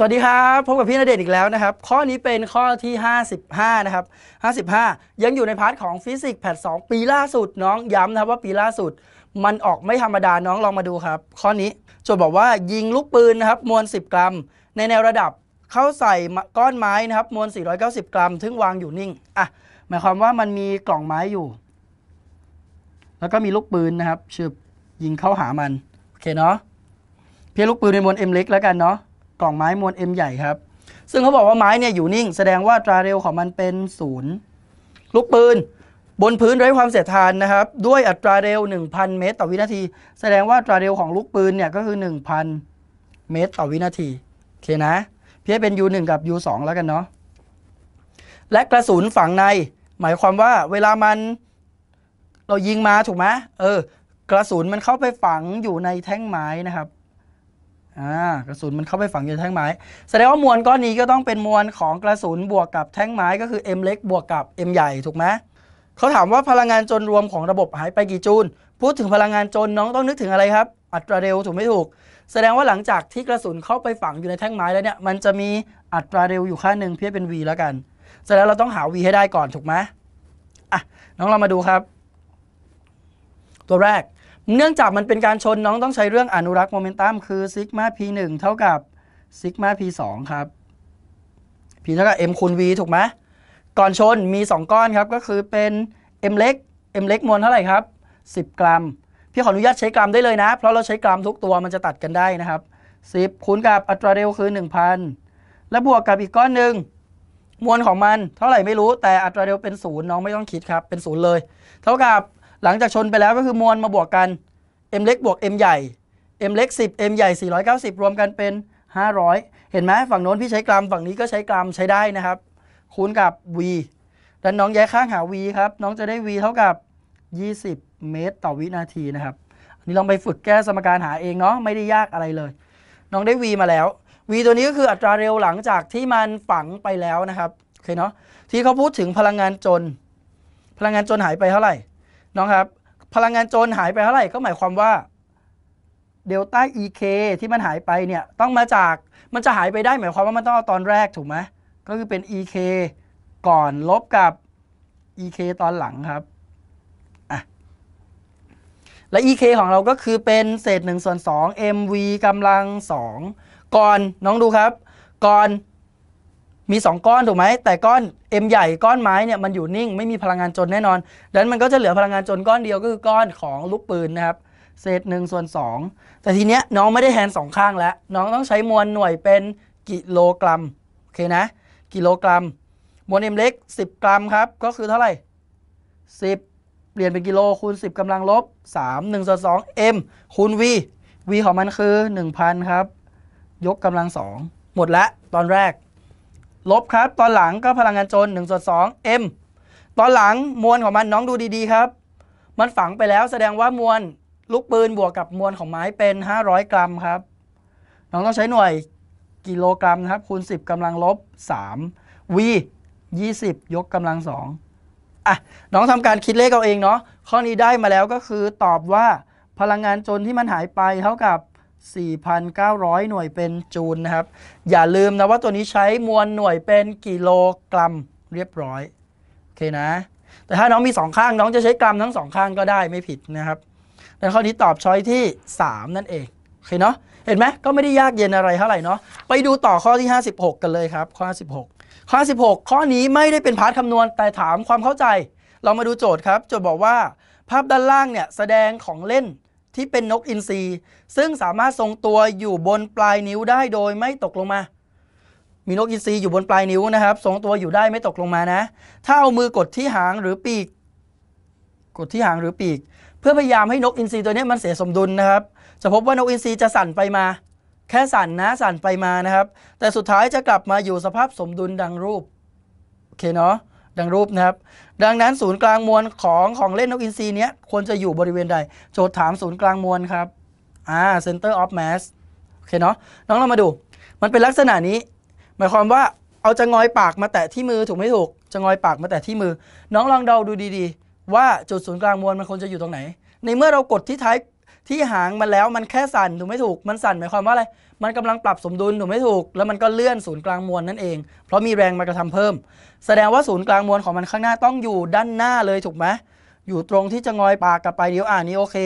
สวัสดีครับ พบกับพี่นเดชอีกแล้วนะครับ ข้อนี้เป็นข้อที่ 55 นะครับ 55 ยังอยู่ในพาร์ทของฟิสิกส์แพทสองปีล่าสุดน้องย้ำนะครับว่าปีล่าสุดมันออกไม่ธรรมดาน้องลองมาดูครับ ข้อนี้โจทย์บอกว่ายิงลูกปืนนะครับมวล 10 กรัม ในแนวระดับเข้าใส่ก้อนไม้นะครับมวล 490 กรัมซึ่งวางอยู่นิ่ง อ่ะ หมายความว่ามันมีกล่องไม้อยู่ แล้วก็มีลูกปืนนะครับชืบยิงเข้าหามันโอเคเนาะเพียลูกปืนในมวล m เล็กแล้วกันเนาะกล่องไม้มวล M ใหญ่ครับ ซึ่งเขาบอกว่าไม้เนี่ยอยู่นิ่ง แสดงว่าตราเร็วของมันเป็นศูนย์ลูกปืน บนพื้นไร้ความเสียดทานนะครับ ด้วยอัตราเร็ว 1,000 เมตรต่อวินาที แสดงว่าตราเร็วของลูกปืนเนี่ยก็คือ 1,000 เมตรต่อวินาที โอเคนะ เพี้ยเป็น U1 กับ U2 แล้วกันเนาะและกระสุนฝังใน หมายความว่าเวลามันเรายิงมาถูกไหมเออกระสุนมันเข้าไปฝังอยู่ในแท่งไม้นะครับอ่ากระสุนมันเข้าไปฝังอยู่แท่งไม้แสดงว่ามวลก้อนนี้ก็ต้องเป็นมวลของกระสุนบวกกับแท่งไม้ก็คือ m เล็กบวกกับ m ใหญ่ถูกไหมเขาถามว่าพลังงานจนรวมของระบบหายไปกี่จูลพูดถึงพลังงานจนน้องต้องนึกถึงอะไรครับ อัตราเร็วถูกไม่ถูก แสดงว่าหลังจากที่กระสุนเข้าไปฝังอยู่ในแท่งไม้แล้วเนี่ยมันจะมีอัตราเร็วอยู่ค่าหนึ่งเพื่อเป็น v แล้วกันแสดงเราต้องหา v ให้ได้ก่อนถูกไหมอ่ะน้องเรามาดูครับ ตัวแรกเนื่องจากมันเป็นการชนน้องต้องใช้เรื่องอนุรักษ์โมเมนตัมคือซิกมา p 1เท่ากับซิกมา p 2ครับ p เท่ากับ m คูณ v ถูกไหมก่อนชนมี 2 ก้อนครับ ก็คือเป็น m เล็ก m เล็กมวลเท่าไหร่ครับ 10 กรัม พี่ขออนุญาตใช้กรัมได้เลยนะ เพราะเราใช้กรัมทุกตัวมันจะตัดกันได้นะครับ 10คูณกับอัตราเร็วคือ 1000 แล้วบวกกับอีกก้อนหนึ่งมวลของมันเท่าไหร่ไม่รู้แต่อัตราเร็วเป็นศูนย์น้องไม่ต้องคิดครับเป็นศูนย์เลยเท่ากับหลังจากชนไปแล้วก็คือมวลมาบวกกัน m เล็กบวก m ใหญ่ m เล็ก10 m ใหญ่ 490 รวมกันเป็น 500 เห็นไหมฝั่งโน้นพี่ใช้กรัม ฝั่งนี้ก็ใช้กรัมใช้ได้นะครับ คูณกับ v ดันน้องแยกข้างหา v ครับ น้องจะได้ v เท่ากับ 20 เมตร ต่อวินาทีนะครับนนี้ลองไปฝึกแก้สมการหาเองเนาะไม่ได้ยากอะไรเลย น้องได้ v มาแล้ว v ตัวนี้ก็คืออัตราเร็วหลังจากที่มันฝังไปแล้วนะครับโอเคเนาะที่เขาพูดถึงพลังงานจนพลังงานจนหายไปเท่าไหร่นะครับ พลังงานโจรหายไปเท่าไหร่ ก็หมายความว่าเดลต้า EK ที่มันหายไปเนี่ย ต้องมาจาก มันจะหายไปได้หมายความว่ามันต้องเอาตอนแรกถูกไหมก็คือเป็น EK ก่อนลบกับ EK ตอนหลังครับอ่ะและ EK ของเราก็คือเป็นเศษ1ส่วน2 MV กำลัง 2 ก่อนน้องดูครับ ก่อนมี 2 ก้อนถูกไหม แต่ก้อน M ใหญ่ ก้อนไม้เนี่ยมันอยู่นิ่ง ไม่มีพลังงานจนแน่นอน ดังนั้นมันก็จะเหลือพลังงานจนก้อนเดียวก็คือก้อนของลูกปืนนะครับ เศษหนึ่งส่วน2แต่ทีเนี้ยน้องไม่ได้แทนสองข้างแล้ว น้องต้องใช้มวลหน่วยเป็นกิโลกรัม โอเคนะ กิโลกรัม มวล M เล็ก10 กรัมครับ ก็คือเท่าไหร่ 10 เปลี่ยนเป็นกิโลคูณ10กำลังลบ 3 1ส่วน2 M คูณ V V ของมันคือ1,000ครับยกกำลัง2หมดละตอนแรกลบครับตอนหลังก็พลังงานจน1ส่วน2 m ตอนหลังมวลของมันน้องดูดีๆครับ มันฝังไปแล้วแสดงว่ามวลลูกปืนบวกกับมวลของไม้เป็น 500 กรัมครับน้องต้องใช้หน่วยกิโลกรัมนะครับคูณ 10กำลังลบ3 v 20 ยกกำลัง2อ่ะน้องทำการคิดเลขเอาเองเนาะ ข้อนี้ได้มาแล้วก็คือตอบว่าพลังงานจนที่มันหายไปเท่ากับ4,900 หน่วยเป็นจูลนะครับ อย่าลืมนะ ว่าตัวนี้ใช้มวลหน่วยเป็นกิโลกรัมเรียบร้อยโอเคนะ แต่ถ้าน้องมี 2 ข้างน้องจะใช้กรัมทั้ง 2 ข้างก็ได้ไม่ผิดนะครับดังข้อนี้ตอบช้อยที่ 3 นั่นเองโอเคเนาะเห็นไหมก็ไม่ได้ยากเย็นอะไรเท่าไหร่เนาะไปดูต่อข้อที่ 56 กันเลยครับ ข้อ 56 ข้อ1 6ข้อนี้ไม่ได้เป็นพาร์ทคำนวณแต่ถามความเข้าใจ เรามาดูโจทย์ครับโจทย์บอกว่าภาพด้านล่างเนี่ยแสดงของเล่นที่เป็นนกอินทรีซึ่งสามารถทรงตัวอยู่บนปลายนิ้วได้โดยไม่ตกลงมา มีนกอินทรีอยู่บนปลายนิ้วนะครับทรงตัวอยู่ได้ไม่ตกลงมานะถ้าเอามือกดที่หางหรือปีก กดที่หางหรือปีก เพื่อพยายามให้นกอินทรีตัวนี้มันเสียสมดุลนะครับจะพบว่านกอินทรีจะสั่นไปมา แค่สั่นนะสั่นไปมานะครับ แต่สุดท้ายจะกลับมาอยู่สภาพสมดุลดังรูปโอเคเนาะดังรูปนะครับดังนั้นศูนย์กลางมวลของของเล่นนกอินทรีเนี้ยควรจะอยู่บริเวณใด โจทย์ถามศูนย์กลางมวลครับอ่า center of mass โอเคเนาะน้องเรามาดู มันเป็นลักษณะนี้ หมายความว่าเอาจะงอยปากมาแตะที่มือถูกไม่ถูกจะงอยปากมาแตะที่มือ น้องลองเดาดูดีๆ ว่าจุดศูนย์กลางมวลมันควรจะอยู่ตรงไหน ในเมื่อเรากดที่ท้ายที่หางมันแล้วมันแค่สั่นถูกไม่ถูกมันสั่นหมายความว่าอะไรมันกำลังปรับสมดุลถูกไม่ถูก แล้วมันก็เลื่อนศูนย์กลางมวลนั่นเอง เพราะมีแรงมากระทำเพิ่ม แสดงว่าศูนย์กลางมวลของมันข้างหน้าต้องอยู่ด้านหน้าเลยถูกไหมอยู่ตรงที่จะงอยปากกับปลายนิ้วอ่านี้โอเค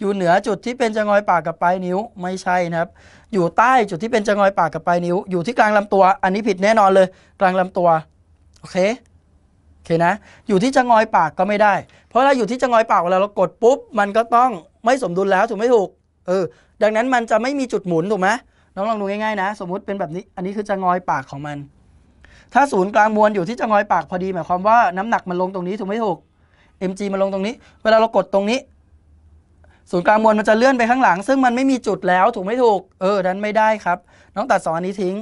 อยู่เหนือจุดที่เป็นจะงอยปากกับปลายนิ้วไม่ใช่นะครับอยู่ใต้จุดที่เป็นจะงอยปากกับปลายนิ้วอยู่ที่กลางลำตัว อันนี้ผิดแน่นอนเลย กลางลำตัวโอเคโอเคนะ อยู่ที่จะงอยปากก็ไม่ได้ เพราะเราอยู่ที่จะงอยปากเวลาเรากดปุ๊บมันก็ต้องไม่สมดุลแล้วถูกไหมถูก เออ ดังนั้นมันจะไม่มีจุดหมุนถูกไหมน้องลองดูง่ายๆนะ สมมุติเป็นแบบนี้ อันนี้คือจะงอยปากของมัน ถ้าศูนย์กลางมวลอยู่ที่จะงอยปากพอดี หมายความว่าน้ำหนักมันลงตรงนี้ถูกไหมถูก mg มันลงตรงนี้ เวลาเรากดตรงนี้ ศูนย์กลางมวลมันจะเลื่อนไปข้างหลัง ซึ่งมันไม่มีจุดแล้ว ถูกไหมถูกเออดันไม่ได้ครับ น้องตัดสองอันนี้ทิ้ง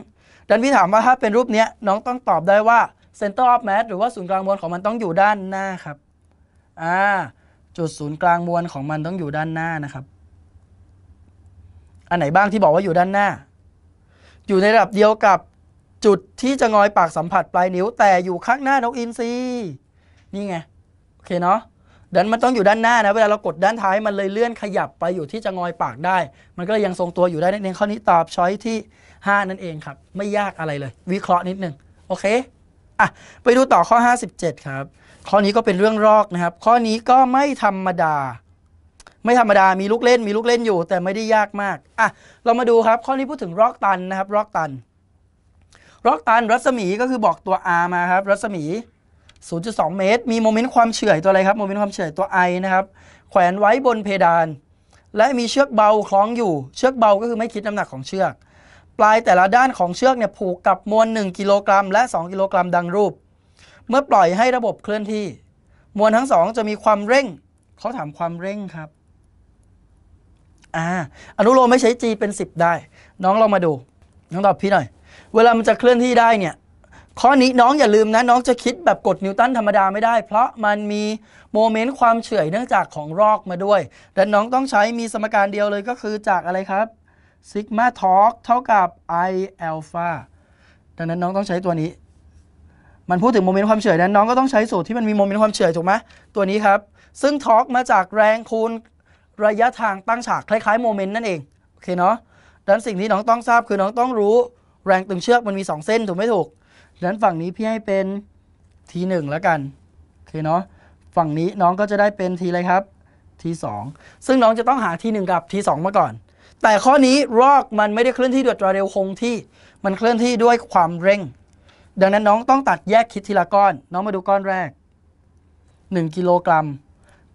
ดันพี่ถามว่าถ้าเป็นรูปเนี้ย น้องต้องตอบได้ว่า center of mass หรือว่าศูนย์กลางมวลของมันต้องอยู่ด้านหน้าครับ อ่าจุดศูนย์กลางมวลของมันต้องอยู่ด้านหน้านะครับ อันไหนบ้างที่บอกว่าอยู่ด้านหน้า อยู่ในระดับเดียวกับ จุดที่จะงอยปากสัมผัสปลายนิ้วแต่อยู่ข้างหน้านกอินทรีนี่ไง โอเคเนาะดันมันต้องอยู่ด้านหน้านะเวลาเรากดด้านท้ายมันเลยเลื่อนขยับไปอยู่ที่จะงอยปากได้ มันก็ยยังทรงตัวอยู่ได้นั่นเองข้อนี้ตอบช้อยที่ 5 นั่นเองครับ ไม่ยากอะไรเลย วิเคราะห์นิดนึงโอเคอะไปดูต่อข้อ 57 ครับข้อนี้ก็เป็นเรื่องรอกนะครับ ข้อนี้ก็ไม่ธรรมดา ไม่ธรรมดามีลูกเล่นมีลูกเล่นอยู่ แต่ไม่ได้ยากมาก อ่ะ เรามาดูครับข้อนี้พูดถึงรอกตันนะครับรอกตันรอกตันรัศมีก็คือบอกตัว r มาครับรัศมี0.2เมตรมีโมเมนต์ความเฉื่อยตัวอะไรครับโมเมนต์ความเฉื่อยตัว i นะครับแขวนไว้บนเพดาน และมีเชือกเบาคล้องอยู่ เชือกเบาก็คือไม่คิดน้ำหนักของเชือกปลายแต่ละด้านของเชือกเนี่ยผูกกับมวล 1 กิโลกรัม และ 2 กิโลกรัมดังรูป เมื่อปล่อยให้ระบบเคลื่อนที่ มวลทั้งสองจะมีความเร่งเขาถามความเร่งครับอ่าอนุโลมไม่ใช้ g เป็น 10 ได้ น้องลองมาดู น้องตอบพี่หน่อย เวลามันจะเคลื่อนที่ได้เนี่ย ข้อนี้น้องอย่าลืมนะ น้องจะคิดแบบกดนิวตันธรรมดาไม่ได้เพราะมันมีโมเมนต์ความเฉื่อยเนื่องจากของรอกมาด้วยและน้องต้องใช้มีสมการเดียวเลยก็คือจากอะไรครับซิกมาทอร์กเท่ากับ i อลฟาดังนั้นน้องต้องใช้ตัวนี้ มันพูดถึงโมเมนต์ความเฉื่อยนั้นน้องก็ต้องใช้สูตรที่มันมีโมเมนต์ความเฉื่อย ถูกไหมตัวนี้ครับ ซึ่งทอร์กมาจากแรงคูณระยะทางตั้งฉากคล้ายๆโมเมนต์นั่นเองโอเคเนาะดังนั้นสิ่งที่น้องต้องทราบคือน้องต้องรู้แรงตึงเชือกมันมี 2 เส้นถูกไหมถูกดังนั้นฝั่งนี้พี่ให้เป็น t1 แล้วกันโอเคเนาะฝั่งนี้น้องก็จะได้เป็น t อะไรครับ t2 ซึ่งน้องจะต้องหา t1 กับ t2 มาก่อนแต่ข้อนี้รอกมันไม่ได้เคลื่อนที่ด้วยความเร็วคงที่ มันเคลื่อนที่ด้วยความเร่ง ดังนั้นน้องต้องตัดแยกคิดทีละก้อน น้องมาดูก้อนแรก1กิโลกรัม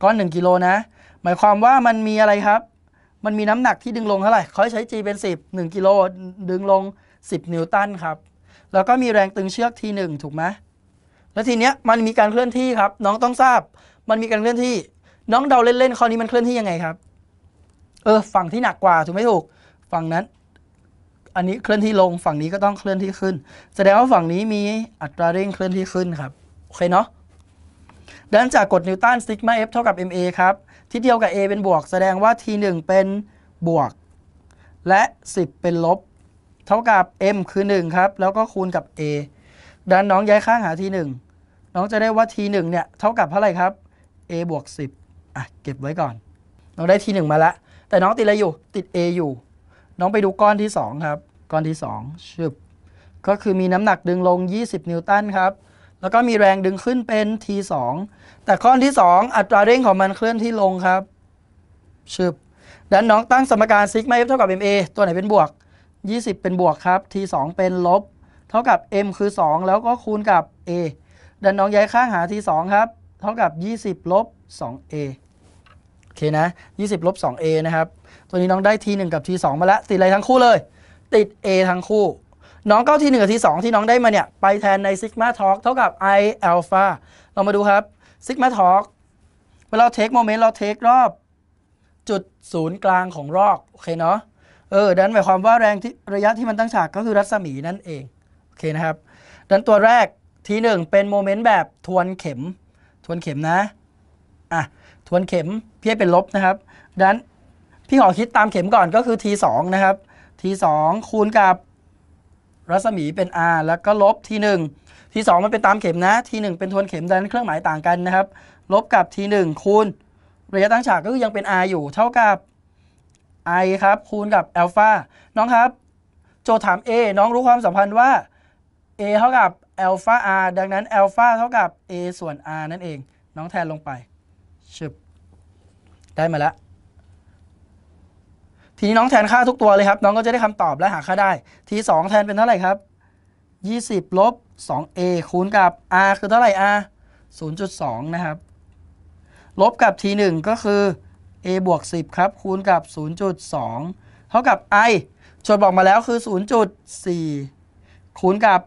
ก้อน1กิโลนะ หมายความว่ามันมีอะไรครับ มันมีน้ำหนักที่ดึงลงเท่าไหร่เขยใช้ G เป็น10 1กิโล ดึงลง 10นิวตันครับ แล้วก็มีแรงตึงเชือกที1ถูกไหม แล้วทีเนี้ยมันมีการเคลื่อนที่ครับ น้องต้องทราบ มันมีการเคลื่อนที่ น้องเดาเล่นๆ ข้อนี้มันเคลื่อนที่ยังไงครับเออ ฝั่งที่หนักกว่าถูกไหมถูก ฝั่งนั้น อันนี้เคลื่อนที่ลงฝั่งนี้ก็ต้องเคลื่อนที่ขึ้น แสดงว่าฝั่งนี้มีอัตราเร่งเคลื่อนที่ขึ้นครับ โอเคเนาะ ดังนจากกฎนิวตันซิกมา F เท่ากับ ma ครับทิศเดียวกับ a เป็นบวก แสดงว่า t 1เป็นบวก และ 10 เป็นลบ เท่ากับ m คือ1ครับ แล้วก็คูณกับ a ดันน้องย้ายข้างหา t 1น้องจะได้ว่า t 1เนี่ยเท่ากับเท่าไหร่ครับ a บวก10อ่ะ เก็บไว้ก่อน น้องได้ t 1มาแล้วแต่น้องติดอะไรอยู่ติด A อยู่น้องไปดูก้อนที่ 2 ครับก้อนที่2ชึบก็คือมีน้ำหนักดึงลง 20 นิวตันครับแล้วก็มีแรงดึงขึ้นเป็น T2 แต่ก้อนที่ 2 อัตราเร่งของมันเคลื่อนที่ลงครับชึบดันน้องตั้งสมการซิกมาเอเท่ากับ ma ตัวไหนเป็นบวก 20 เป็นบวกครับ t2 เป็นลบเท่ากับ m คือ 2 แล้วก็คูณกับ a ดันน้องย้ายข้างหา t2 ครับเท่ากับ 20 ลบ 2a โอเคนะ20ลบ 2a นะครับ ตัวนี้น้องได้ t 1กับ t 2มาแล้ว ติดอะไรทั้งคู่เลย ติด a ทั้งคู่ น้องก็ t 1กับ t 2ที่น้องได้มาเนี่ยไปแทนในซิกมาทอร์กเท่ากับ i ออลฟาเรามาดูครับซิกมาทอร์กเวลาเทคโมเมนต์เราเทครอบ จุดศูนย์กลางของรอกโอเคเนาะเออดันหมายความว่าแรงที่ระยะที่มันตั้งฉากก็คือรัศมีนั่นเองโอเคนะครับดันตัวแรกทีหนึ่งเป็นโมเมนต์แบบทวนเข็ม ทวนเข็มนะอ่ะทวนเข็มพี่ให้เป็นลบ นะครับ ดังนั้นพี่ขอคิดตามเข็มก่อนก็คือ t 2นะครับ t 2คูณกับ รัศมีเป็น r แล้วก็ลบ t 1 t 2มันเป็นตามเข็มนะ t 1เป็นทวนเข็มดังนั้นเครื่องหมายต่างกันนะครับ ลบกับ t 1คูณระยะตั้งฉากก็ยังเป็น r อยู่ เท่ากับ i ครับคูณกับอัลฟาน้องครับ โจทย์ถาม a น้องรู้ความสัมพันธ์ว่า a เท่ากับอัลฟา r ดังนั้นอัลฟาเท่ากับ a ส่วน r นั่นเอง น้องแทนลงไปชึบได้มาแล้ว ทีนี้น้องแทนค่าทุกตัวเลยครับ น้องก็จะได้คำตอบและหาค่าได้ทีสองแทนเป็นเท่าไหร่ครับยี่สิบลบสองเอคูณกับ r คือเท่าไหร่ r ศูนย์จุดสองนะครับลบกับทีหนึ่งก็คือ a บวกสิบครับคูณกับศูนย์จุดสองเท่ากับ i โจทย์บอกมาแล้วคือศูนย์จุดสี่คูณกับ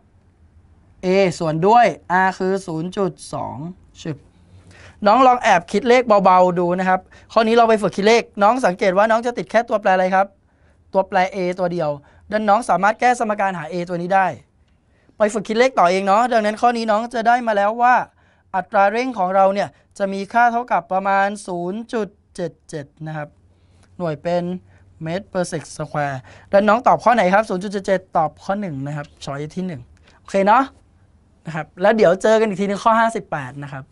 a ส่วนด้วย r คือศูนย์จุดสองชิบน้องลองแอบคิดเลขเบา ๆ ดูนะครับ ข้อนี้เราไปฝึกคิดเลข น้องสังเกตว่าน้องจะติดแค่ตัวแปรอะไรครับ ตัวแปร a ตัวเดียวดังน้องสามารถแก้สมการหา a ตัวนี้ได้ ไปฝึกคิดเลขต่อเองเนาะดังนั้นข้อนี้น้องจะได้มาแล้วว่า อัตราเร่งของเราเนี่ยจะมีค่าเท่ากับประมาณ 0.77 นะครับ หน่วยเป็นเมตรเปอร์เซกสแควร์ดังน้องตอบข้อไหนครับ0.77ตอบข้อ1นะครับช้อยที่1โอเคเนาะ นะครับ แล้วเดี๋ยวเจอกันอีกทีในข้อ58นะครับ